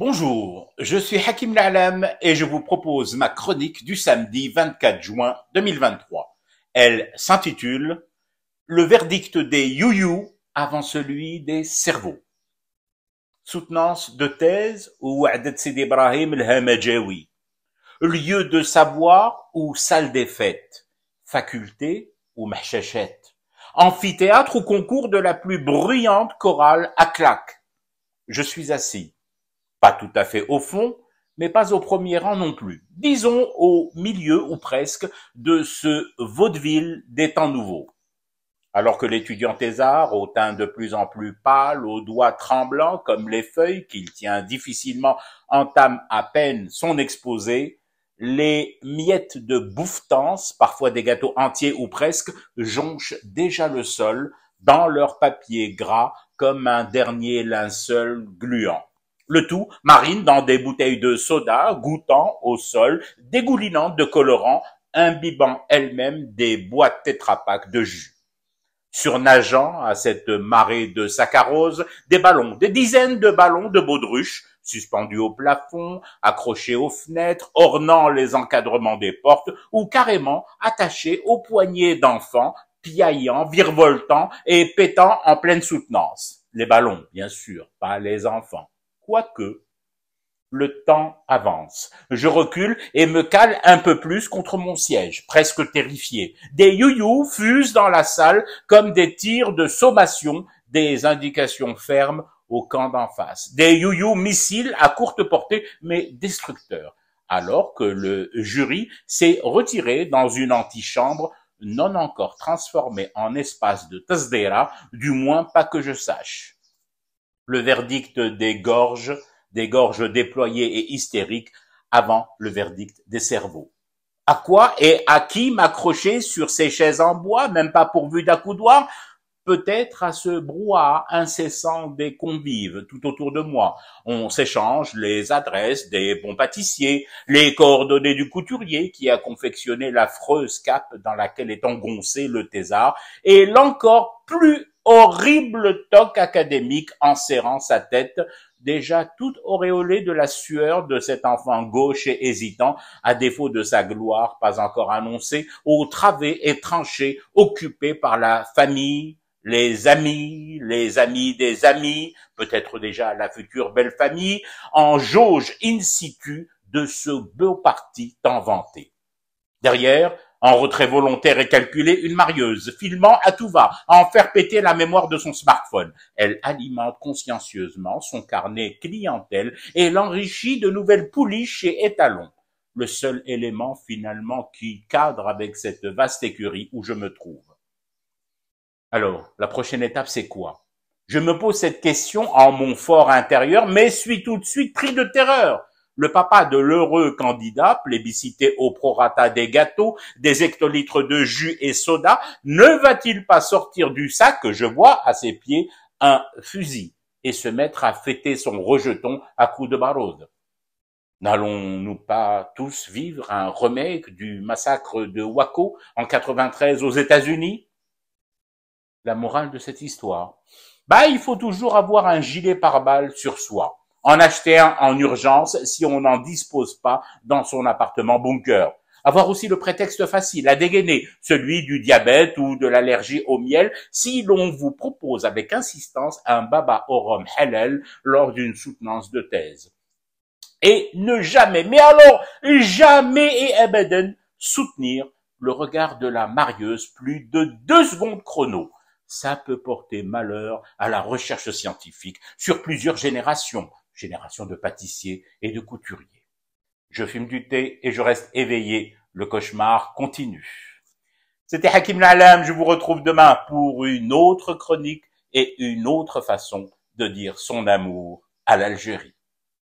Bonjour, je suis Hakim Lalam et je vous propose ma chronique du samedi 24 juin 2023. Elle s'intitule Le verdict des you-you avant celui des cerveaux. Soutenance de thèse ou Adet Ibrahim el Lieu de savoir ou salle des fêtes. Faculté ou mahchachette. Amphithéâtre ou concours de la plus bruyante chorale à claque. Je suis assis pas tout à fait au fond, mais pas au premier rang non plus. Disons au milieu ou presque de ce vaudeville des temps nouveaux. Alors que l'étudiant thésard, au teint de plus en plus pâle, aux doigts tremblants comme les feuilles qu'il tient difficilement, entame à peine son exposé, les miettes de bouffetance, parfois des gâteaux entiers ou presque, jonchent déjà le sol dans leur papier gras comme un dernier linceul gluant. Le tout marine dans des bouteilles de soda, goûtant au sol, dégoulinant de colorants, imbibant elle-même des boîtes tétrapaques de jus. Surnageant à cette marée de saccharose, des ballons, des dizaines de ballons de baudruche, suspendus au plafond, accrochés aux fenêtres, ornant les encadrements des portes, ou carrément attachés aux poignées d'enfants, piaillant, virevoltant et pétant en pleine soutenance. Les ballons, bien sûr, pas les enfants. Quoique, le temps avance. Je recule et me cale un peu plus contre mon siège, presque terrifié. Des you fusent dans la salle comme des tirs de sommation, des indications fermes au camp d'en face. Des you missiles à courte portée, mais destructeurs. Alors que le jury s'est retiré dans une antichambre non encore transformée en espace de tasdera, du moins pas que je sache le verdict des gorges, des gorges déployées et hystériques, avant le verdict des cerveaux. À quoi et à qui m'accrocher sur ces chaises en bois, même pas pourvu d'accoudoir peut-être à ce brouhaha incessant des convives tout autour de moi. On s'échange les adresses des bons pâtissiers, les coordonnées du couturier qui a confectionné l'affreuse cape dans laquelle est engoncé le thésard, et l'encore plus horrible toque académique en serrant sa tête, déjà toute auréolée de la sueur de cet enfant gauche et hésitant, à défaut de sa gloire pas encore annoncée, aux travées et tranchées occupées par la famille, les amis, les amis des amis, peut-être déjà la future belle famille, en jauge in situ de ce beau parti tant vanté. Derrière, en retrait volontaire et calculé, une marieuse, filmant à tout va, à en faire péter la mémoire de son smartphone. Elle alimente consciencieusement son carnet clientèle et l'enrichit de nouvelles pouliches et étalons. Le seul élément finalement qui cadre avec cette vaste écurie où je me trouve. Alors, la prochaine étape, c'est quoi Je me pose cette question en mon fort intérieur, mais suis tout de suite pris de terreur le papa de l'heureux candidat, plébiscité au prorata des gâteaux, des hectolitres de jus et soda, ne va-t-il pas sortir du sac que je vois à ses pieds un fusil et se mettre à fêter son rejeton à coups de barode N'allons-nous pas tous vivre un remake du massacre de Waco en 93 aux États-Unis La morale de cette histoire. Bah, il faut toujours avoir un gilet pare-balles sur soi en acheter un en urgence si on n'en dispose pas dans son appartement bunker. Avoir aussi le prétexte facile à dégainer, celui du diabète ou de l'allergie au miel, si l'on vous propose avec insistance un baba rhum hellel lors d'une soutenance de thèse. Et ne jamais, mais alors jamais et abandon, eh soutenir le regard de la marieuse plus de deux secondes chrono. Ça peut porter malheur à la recherche scientifique sur plusieurs générations, génération de pâtissiers et de couturiers. Je fume du thé et je reste éveillé. Le cauchemar continue. C'était Hakim Lalam. Je vous retrouve demain pour une autre chronique et une autre façon de dire son amour à l'Algérie.